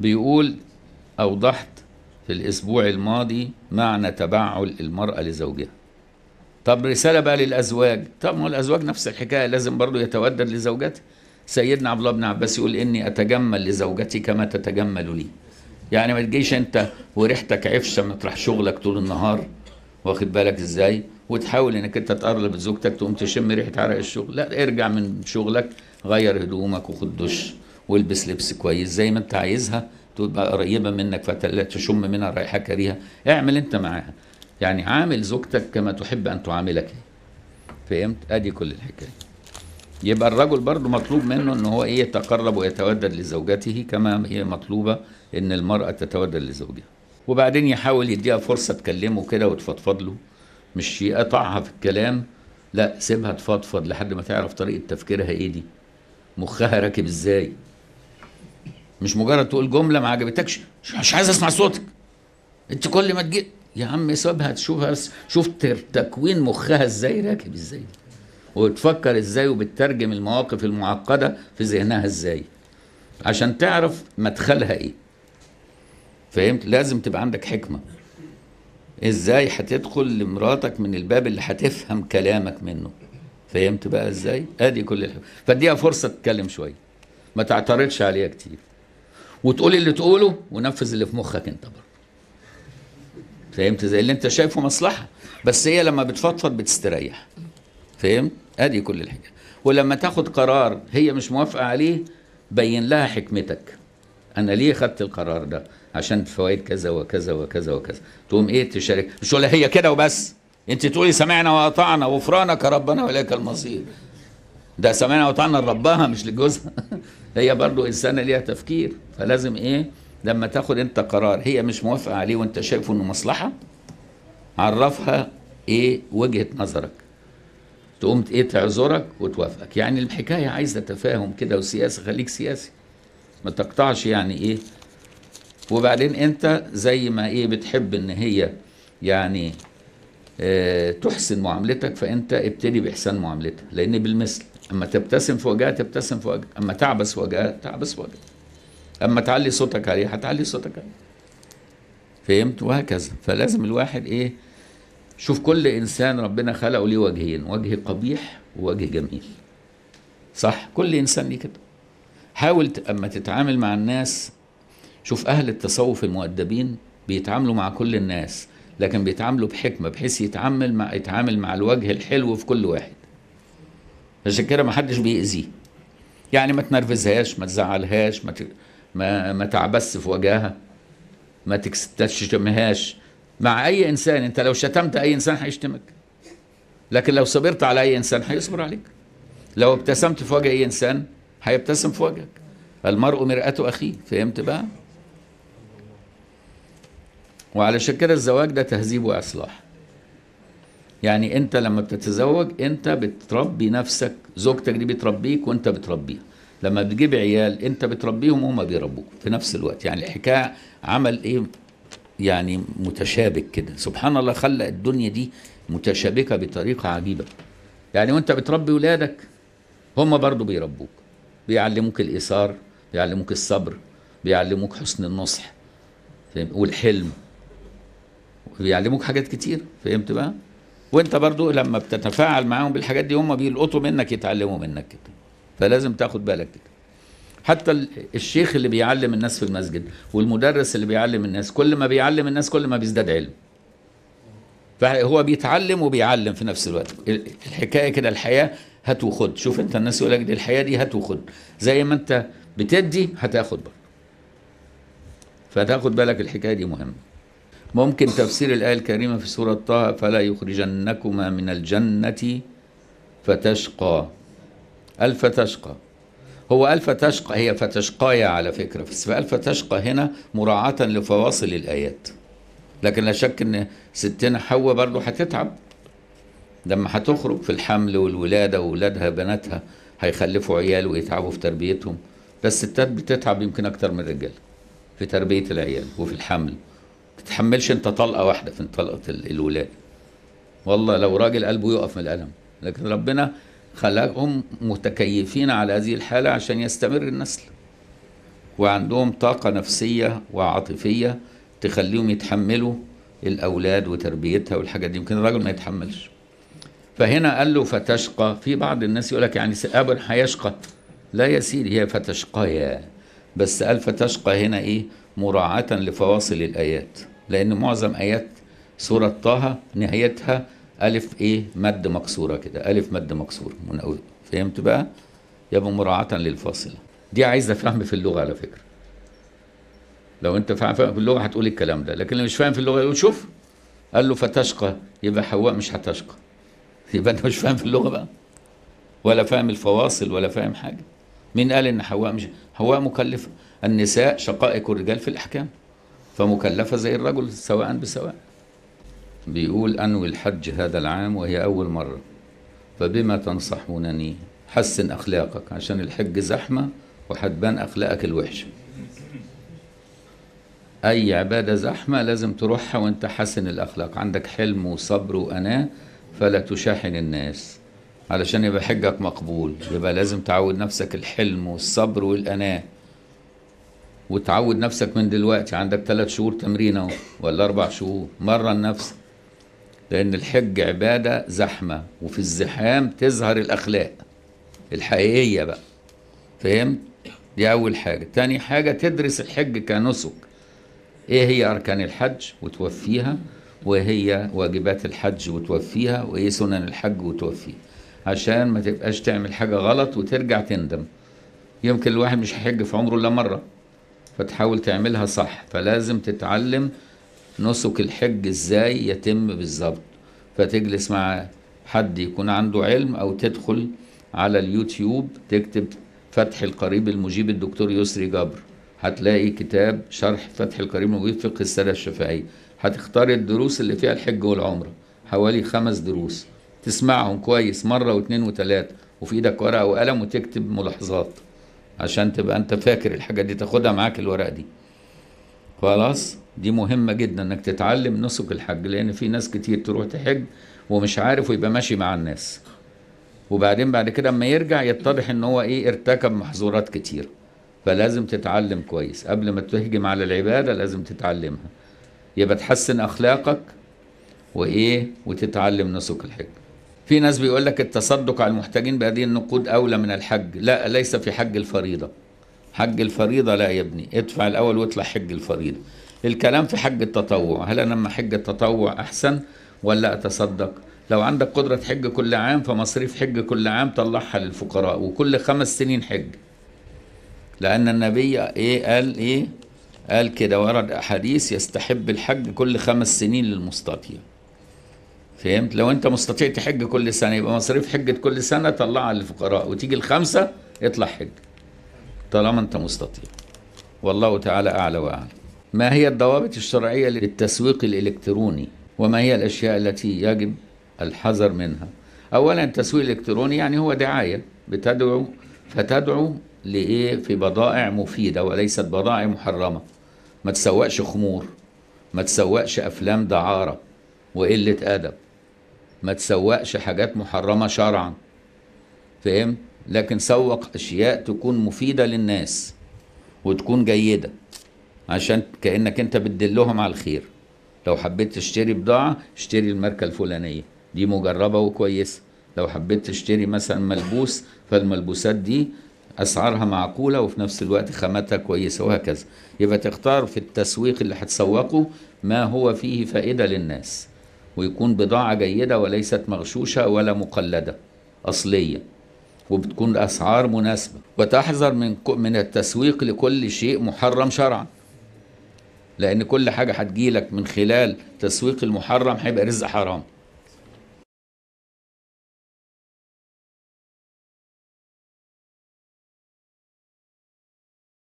بيقول أوضحت في الأسبوع الماضي معنى تبعل المرأة لزوجها طب رسالة بقى للأزواج طب ما الأزواج نفس الحكاية لازم برضه يتودد لزوجته سيدنا عبد الله بن عباس يقول إني أتجمل لزوجتي كما تتجمل لي يعني ما تجيش أنت وريحتك عفشة ما تروح شغلك طول النهار واخد بالك إزاي وتحاول إنك أنت تقرب زوجتك تقوم تشم ريحة عرق الشغل لا ارجع من شغلك غير هدومك وخد دش والبس لبس كويس زي ما انت عايزها تبقى قريبه منك فلا تشم منها رائحه كريهه اعمل انت معاها يعني عامل زوجتك كما تحب ان تعاملك فهمت ادي كل الحكايه يبقى الرجل برضه مطلوب منه ان هو ايه يتقرب ويتودد لزوجته كما هي مطلوبه ان المراه تتودد لزوجها وبعدين يحاول يديها فرصه تكلمه كده وتفضفض له مش يقطعها في الكلام لا سيبها تفضفض لحد ما تعرف طريقه تفكيرها ايه دي مخها راكب ازاي مش مجرد تقول جمله ما عجبتكش مش عايز اسمع صوتك انت كل ما تجي يا عم سيبها تشوفها شوف تكوين مخها ازاي راكب ازاي وتفكر ازاي وبتترجم المواقف المعقده في ذهنها ازاي عشان تعرف مدخلها ايه فهمت لازم تبقى عندك حكمه ازاي هتدخل لمراتك من الباب اللي هتفهم كلامك منه فهمت بقى ازاي ادي كل الحكمه فاديها فرصه تتكلم شويه ما تعترضش عليها كتير وتقول اللي تقوله ونفذ اللي في مخك انت برضه فهمت زي اللي انت شايفه مصلحه بس هي لما بتفضفض بتستريح فهمت ادي كل الحكايه ولما تاخد قرار هي مش موافقه عليه بين لها حكمتك انا ليه خدت القرار ده عشان فوائد كذا وكذا وكذا وكذا تقوم ايه تشارك مش ولا هي كده وبس انت تقولي سمعنا واطعنا غفرانك ربنا واليك المصير ده سمعنا واطعنا لربها مش لجوزها هي برضو انسانه ليها تفكير فلازم ايه لما تاخد انت قرار هي مش موافقه عليه وانت شايفه انه مصلحه عرفها ايه وجهه نظرك تقوم ايه تعذرك وتوافقك يعني الحكايه عايزه تفاهم كده وسياسه خليك سياسي ما تقطعش يعني ايه وبعدين انت زي ما ايه بتحب ان هي يعني اه تحسن معاملتك فانت ابتدي باحسان معاملتها لان بالمثل أما تبتسم في وجهها تبتسم في وجهها أما تعبس وجهها تعبس وجهها أما تعلي صوتك عليها هتعلي صوتك عليها فهمت وهكذا فلازم الواحد إيه شوف كل إنسان ربنا خلقه ليه وجهين وجه قبيح ووجه جميل صح كل إنسان ليه كده حاول أما تتعامل مع الناس شوف أهل التصوف المؤدبين بيتعاملوا مع كل الناس لكن بيتعاملوا بحكمة بحيث يتعامل مع يتعامل مع الوجه الحلو في كل واحد عشان كده ما حدش بيأذيه يعني ما تنرفزهاش ما تزعلهاش ما ت... ما, ما تعبس في وجهها ما تشتمهاش مع اي انسان انت لو شتمت اي انسان هيشتمك لكن لو صبرت على اي انسان هيصبر عليك لو ابتسمت في وجه اي انسان هيبتسم في وجهك المرء مرآة اخيه فهمت بقى وعلشان كده الزواج ده تهذيب واصلاح يعني انت لما بتتزوج انت بتربي نفسك زوجتك دي بتربيك وانت بتربيها لما بتجيب عيال انت بتربيهم وهم بيربوك في نفس الوقت يعني الحكايه عمل ايه يعني متشابك كده سبحان الله خلق الدنيا دي متشابكه بطريقه عجيبه يعني وانت بتربي ولادك هم برضو بيربوك بيعلموك الايثار بيعلموك الصبر بيعلموك حسن النصح والحلم بيعلموك حاجات كتير فهمت بقى وانت برضو لما بتتفاعل معاهم بالحاجات دي هم بيلقطوا منك يتعلموا منك كده فلازم تاخد بالك كده حتى الشيخ اللي بيعلم الناس في المسجد والمدرس اللي بيعلم الناس كل ما بيعلم الناس كل ما بيزداد علم فهو بيتعلم وبيعلم في نفس الوقت الحكايه كده الحياه هات وخد شوف انت الناس يقول لك دي الحياه دي هات وخد زي ما انت بتدي هتاخد برضه فتاخد بالك الحكايه دي مهمه ممكن تفسير الآية الكريمة في سورة طه فلا يخرجنكما من الجنة فتشقى ألف تشقى هو ألف تشقى هي فتشقايا على فكرة بس فألف تشقى هنا مراعاة لفواصل الآيات لكن لا شك إن ستنا حواء برضه هتتعب لما هتخرج في الحمل والولادة وولادها بناتها هيخلفوا عيال ويتعبوا في تربيتهم ده الستات بتتعب يمكن أكتر من الرجال في تربية العيال وفي الحمل تتحملش انت طلقه واحده في طلقه الولاده والله لو راجل قلبه يقف من الالم لكن ربنا خلقهم متكيفين على هذه الحاله عشان يستمر النسل وعندهم طاقه نفسيه وعاطفيه تخليهم يتحملوا الاولاد وتربيتها والحاجات دي يمكن الراجل ما يتحملش فهنا قال له فتشقى في بعض الناس يقول لك يعني ابا هيشقى لا يا سيدي هي فتشقيا بس قال فتشقى هنا ايه مراعاه لفواصل الايات لأن معظم آيات سورة طه نهايتها ألف إيه مد مكسورة كده ألف مد مكسورة فهمت بقى؟ يبقى مراعاة للفاصلة دي عايزة فهم في اللغة على فكرة لو أنت فاهم في اللغة هتقول الكلام ده لكن اللي مش فاهم في اللغة يقول شوف قال له فتشقى يبقى حواء مش هتشقى يبقى أنت مش فاهم في اللغة بقى ولا فاهم الفواصل ولا فاهم حاجة مين قال إن حواء مش حواء مكلفة النساء شقائق الرجال في الأحكام فمكلفة زي الرجل سواء بسواء بيقول أنوي الحج هذا العام وهي أول مرة فبما تنصحونني حسن أخلاقك عشان الحج زحمة وحتبان أخلاقك الوحشة أي عبادة زحمة لازم تروحها وأنت حسن الأخلاق عندك حلم وصبر وأناة فلا تشاحن الناس علشان يبقى حجك مقبول يبقى لازم تعود نفسك الحلم والصبر والأناة وتعود نفسك من دلوقتي عندك ثلاث شهور تمرين اهو ولا اربع شهور مرن نفسك لان الحج عباده زحمه وفي الزحام تظهر الاخلاق الحقيقيه بقى فهمت دي اول حاجه تاني حاجه تدرس الحج كنسك ايه هي اركان الحج وتوفيها وهي واجبات الحج وتوفيها وايه سنن الحج وتوفيها عشان ما تبقاش تعمل حاجه غلط وترجع تندم يمكن الواحد مش هيحج في عمره الا مره فتحاول تعملها صح فلازم تتعلم نسك الحج ازاي يتم بالظبط فتجلس مع حد يكون عنده علم او تدخل على اليوتيوب تكتب فتح القريب المجيب الدكتور يسري جبر هتلاقي كتاب شرح فتح القريب المجيب فقه السنة الشفائية هتختار الدروس اللي فيها الحج والعمرة حوالي خمس دروس تسمعهم كويس مرة واثنين وثلاثة وفي ايدك ورقة وقلم وتكتب ملاحظات عشان تبقى انت فاكر الحاجه دي تاخدها معاك الورقه دي خلاص دي مهمه جدا انك تتعلم نسك الحج لان في ناس كتير تروح تحج ومش عارف ويبقى ماشي مع الناس وبعدين بعد كده اما يرجع يتضح ان هو ايه ارتكب محظورات كتير فلازم تتعلم كويس قبل ما تهجم على العباده لازم تتعلمها يبقى تحسن اخلاقك وايه وتتعلم نسك الحج في ناس بيقول لك التصدق على المحتاجين بهذه النقود أولى من الحج لا ليس في حج الفريضة حج الفريضة لا يا ابني ادفع الأول واطلع حج الفريضة الكلام في حج التطوع هل أنا لما حج التطوع أحسن ولا أتصدق لو عندك قدرة حج كل عام فمصاريف حج كل عام طلعها للفقراء وكل خمس سنين حج لأن النبي إيه قال إيه قال كده ورد أحاديث يستحب الحج كل خمس سنين للمستطيع فهمت لو انت مستطيع تحج كل سنه يبقى مصاريف حجه كل سنه طلعها للفقراء وتيجي الخمسه اطلع حج طالما انت مستطيع والله تعالى اعلى واعلم ما هي الضوابط الشرعيه للتسويق الالكتروني وما هي الاشياء التي يجب الحذر منها اولا التسويق الالكتروني يعني هو دعايه بتدعو فتدعو لايه في بضائع مفيده وليست بضائع محرمه ما تسوقش خمور ما تسوقش افلام دعاره وقله ادب ما تسوقش حاجات محرمه شرعا فهم لكن سوق اشياء تكون مفيده للناس وتكون جيده عشان كانك انت بتدلهم على الخير لو حبيت تشتري بضاعه اشتري الماركه الفلانيه دي مجربه وكويسه لو حبيت تشتري مثلا ملبوس فالملبوسات دي اسعارها معقوله وفي نفس الوقت خاماتها كويسه وهكذا يبقى تختار في التسويق اللي هتسوقه ما هو فيه فائده للناس ويكون بضاعة جيدة وليست مغشوشة ولا مقلدة أصلية وبتكون أسعار مناسبة وتحذر من من التسويق لكل شيء محرم شرعا لأن كل حاجة هتجيلك من خلال تسويق المحرم هيبقى رزق حرام